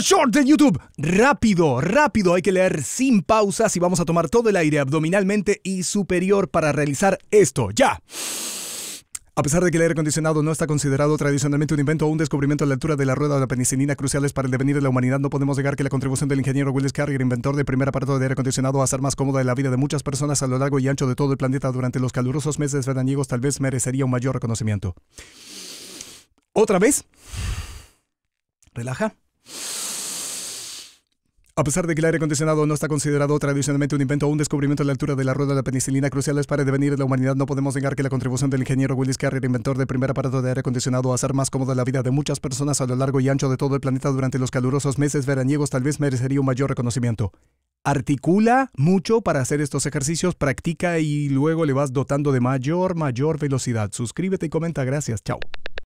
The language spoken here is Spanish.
short de YouTube. Rápido, rápido, hay que leer sin pausas y vamos a tomar todo el aire abdominalmente y superior para realizar esto. Ya. A pesar de que el aire acondicionado no está considerado tradicionalmente un invento o un descubrimiento a la altura de la rueda de la penicilina cruciales para el devenir de la humanidad, no podemos negar que la contribución del ingeniero Willis Carrier, inventor del primer aparato de aire acondicionado, a ser más cómoda la vida de muchas personas a lo largo y ancho de todo el planeta durante los calurosos meses veraniegos, tal vez merecería un mayor reconocimiento. ¿Otra vez? Relaja. A pesar de que el aire acondicionado no está considerado tradicionalmente un invento o un descubrimiento a la altura de la rueda de la penicilina cruciales para el devenir de la humanidad, no podemos negar que la contribución del ingeniero Willis Carrier, inventor del primer aparato de aire acondicionado, a hacer más cómoda la vida de muchas personas a lo largo y ancho de todo el planeta durante los calurosos meses veraniegos, tal vez merecería un mayor reconocimiento. Articula mucho para hacer estos ejercicios, practica y luego le vas dotando de mayor, mayor velocidad. Suscríbete y comenta. Gracias. Chao.